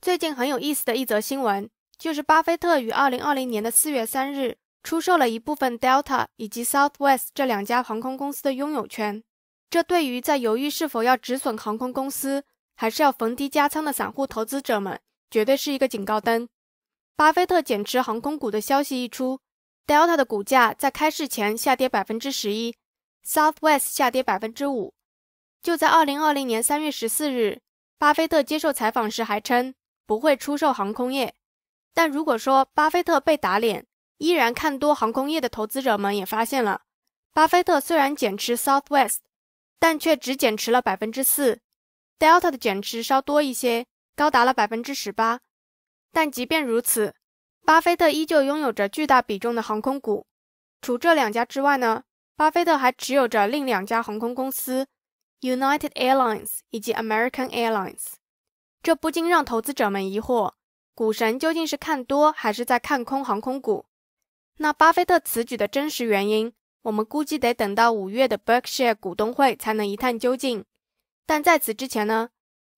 最近很有意思的一则新闻，就是巴菲特于二零二零年的四月三日出售了一部分 Delta 以及 Southwest 这两家航空公司的拥有权。这对于在犹豫是否要止损航空公司，还是要逢低加仓的散户投资者们，绝对是一个警告灯。巴菲特减持航空股的消息一出，Delta 的股价在开市前下跌百分之十一，Southwest 下跌百分之五。就在二零二零年三月十四日，巴菲特接受采访时还称。不会出售航空业，但如果说巴菲特被打脸，依然看多航空业的投资者们也发现了，巴菲特虽然减持 Southwest，但却只减持了百分之四，Delta 的减持稍多一些，高达了百分之十八，但即便如此，巴菲特依旧拥有着巨大比重的航空股。除这两家之外呢，巴菲特还持有着另两家航空公司 United Airlines 以及 American Airlines。这不禁让投资者们疑惑：股神究竟是看多还是在看空航空股？那巴菲特此举的真实原因，我们估计得等到五月的 Berkshire 股东会才能一探究竟。但在此之前呢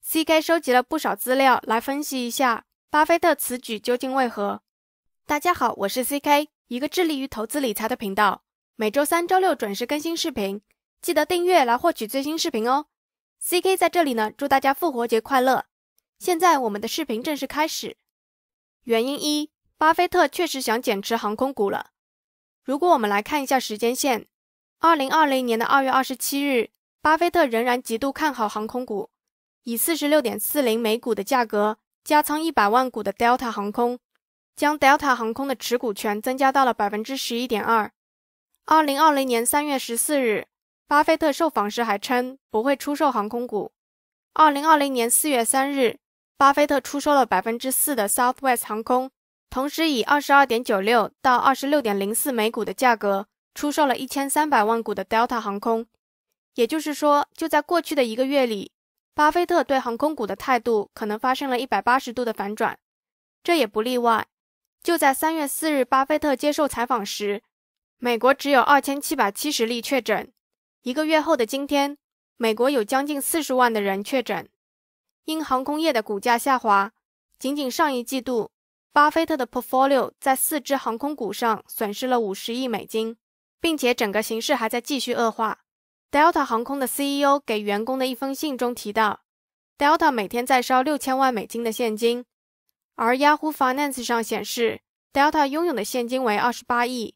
，CK 收集了不少资料来分析一下巴菲特此举究竟为何。大家好，我是 CK，一个致力于投资理财的频道，每周三、周六准时更新视频，记得订阅来获取最新视频哦。CK 在这里呢，祝大家复活节快乐！现在我们的视频正式开始。原因一，巴菲特确实想减持航空股了。如果我们来看一下时间线，二零二零年的二月二十七日，巴菲特仍然极度看好航空股，以四十六点四零每股的价格加仓一百万股的 Delta 航空，将 Delta 航空的持股权增加到了百分之十一点二。二零二零年三月十四日，巴菲特受访时还称不会出售航空股。二零二零年四月三日。巴菲特出售了百分之四的 Southwest 航空，同时以二十二点九六到二十六点零四每股的价格出售了一千三百万股的 Delta 航空。也就是说，就在过去的一个月里，巴菲特对航空股的态度可能发生了一百八十度的反转。这也不例外。就在三月四日，巴菲特接受采访时，美国只有二千七百七十例确诊；一个月后的今天，美国有将近四十万的人确诊。因航空业的股价下滑，仅仅上一季度，巴菲特的 portfolio 在四只航空股上损失了五十亿美金，并且整个形势还在继续恶化。Delta 航空的 CEO 给员工的一封信中提到，Delta 每天在烧六千万美金的现金，而 Yahoo Finance 上显示，Delta 拥有的现金为二十八亿，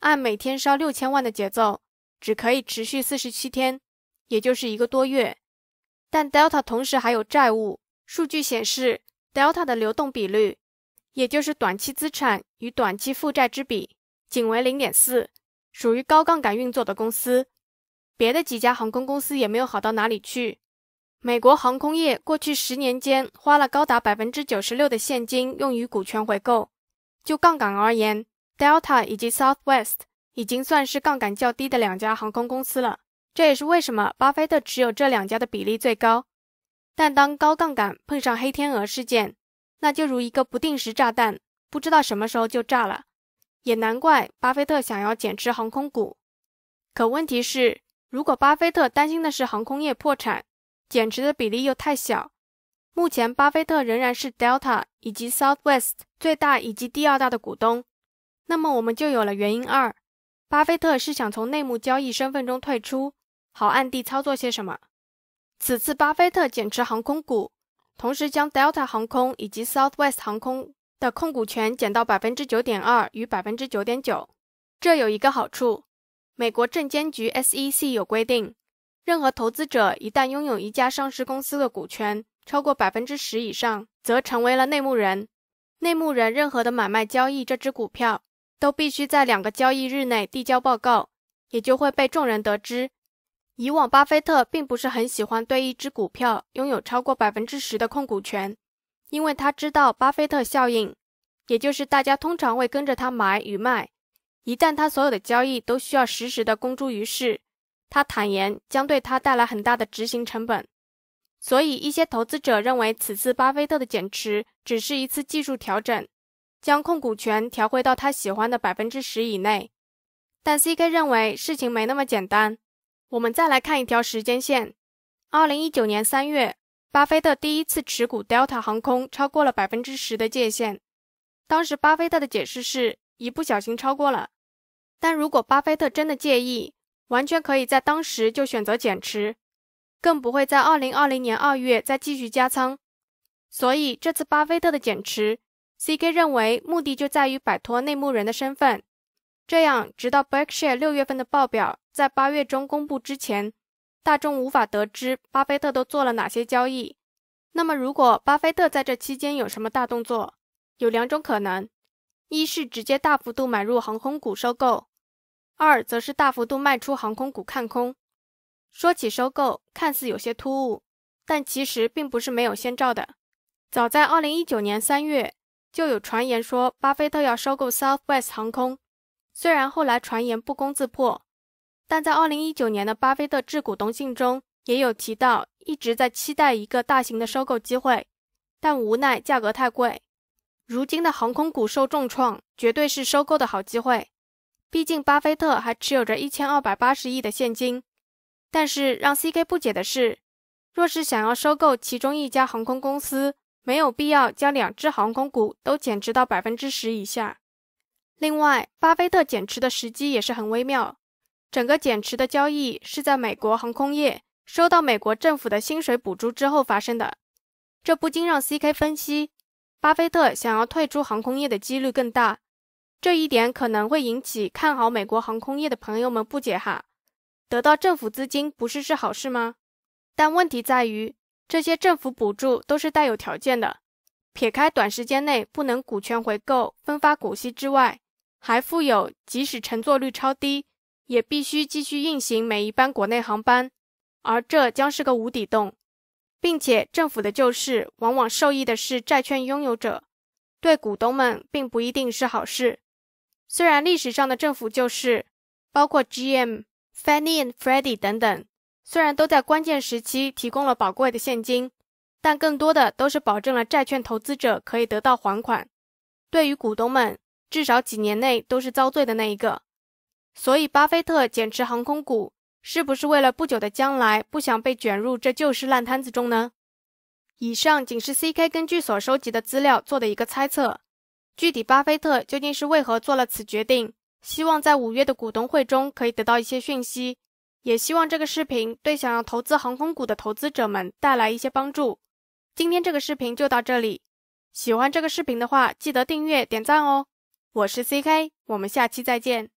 按每天烧六千万的节奏，只可以持续四十七天，也就是一个多月。但 Delta 同时还有债务。数据显示，Delta 的流动比率，也就是短期资产与短期负债之比，仅为零点四，属于高杠杆运作的公司。别的几家航空公司也没有好到哪里去。美国航空业过去十年间花了高达百分之九十六的现金用于股权回购。就杠杆而言，Delta 以及 Southwest 已经算是杠杆较低的两家航空公司了。这也是为什么巴菲特持有这两家的比例最高。但当高杠杆碰上黑天鹅事件，那就如一个不定时炸弹，不知道什么时候就炸了。也难怪巴菲特想要减持航空股。可问题是，如果巴菲特担心的是航空业破产，减持的比例又太小，目前巴菲特仍然是 Delta 以及 Southwest 最大以及第二大的股东，那么我们就有了原因二：巴菲特是想从内幕交易身份中退出。好，暗地操作些什么？此次巴菲特减持航空股，同时将 Delta 航空以及 Southwest 航空的控股权减到百分之九点二与百分之九点九。这有一个好处：美国证监局 SEC 有规定，任何投资者一旦拥有一家上市公司的股权超过百分之十以上，则成为了内幕人。内幕人任何的买卖交易这只股票，都必须在两个交易日内递交报告，也就会被众人得知。以往，巴菲特并不是很喜欢对一只股票拥有超过百分之十的控股权，因为他知道巴菲特效应，也就是大家通常会跟着他买与卖。一旦他所有的交易都需要实时的公诸于世，他坦言将对他带来很大的执行成本。所以，一些投资者认为此次巴菲特的减持只是一次技术调整，将控股权调回到他喜欢的百分之十以内。但 C.K 认为事情没那么简单。我们再来看一条时间线。二零一九年三月，巴菲特第一次持股 Delta 航空超过了百分之十的界限。当时巴菲特的解释是一不小心超过了。但如果巴菲特真的介意，完全可以在当时就选择减持，更不会在二零二零年二月再继续加仓。所以这次巴菲特的减持，C.K 认为目的就在于摆脱内幕人的身份，这样直到 Berkshire 六月份的报表。在八月中公布之前，大众无法得知巴菲特都做了哪些交易。那么，如果巴菲特在这期间有什么大动作，有两种可能：一是直接大幅度买入航空股收购；二则是大幅度卖出航空股看空。说起收购，看似有些突兀，但其实并不是没有先兆的。早在二零一九年三月，就有传言说巴菲特要收购 Southwest 航空，虽然后来传言不攻自破。但在二零一九年的巴菲特致股东信中，也有提到一直在期待一个大型的收购机会，但无奈价格太贵。如今的航空股受重创，绝对是收购的好机会。毕竟巴菲特还持有着一千二百八十亿的现金。但是让 CK 不解的是，若是想要收购其中一家航空公司，没有必要将两只航空股都减持到百分之十以下。另外，巴菲特减持的时机也是很微妙。整个减持的交易是在美国航空业收到美国政府的薪水补助之后发生的，这不禁让 CK 分析，巴菲特想要退出航空业的几率更大。这一点可能会引起看好美国航空业的朋友们不解哈，得到政府资金不是是好事吗？但问题在于，这些政府补助都是带有条件的，撇开短时间内不能股权回购、分发股息之外，还附有即使乘坐率超低。也必须继续运行每一班国内航班，而这将是个无底洞，并且政府的救市往往受益的是债券拥有者，对股东们并不一定是好事。虽然历史上的政府救市，包括 GM、Fannie、Freddie 等等，虽然都在关键时期提供了宝贵的现金，但更多的都是保证了债券投资者可以得到还款，对于股东们，至少几年内都是遭罪的那一个。所以，巴菲特减持航空股，是不是为了不久的将来不想被卷入这旧事烂摊子中呢？以上仅是 CK 根据所收集的资料做的一个猜测。具体巴菲特究竟是为何做了此决定，希望在五月的股东会中可以得到一些讯息。也希望这个视频对想要投资航空股的投资者们带来一些帮助。今天这个视频就到这里。喜欢这个视频的话，记得订阅、点赞哦。我是 CK，我们下期再见。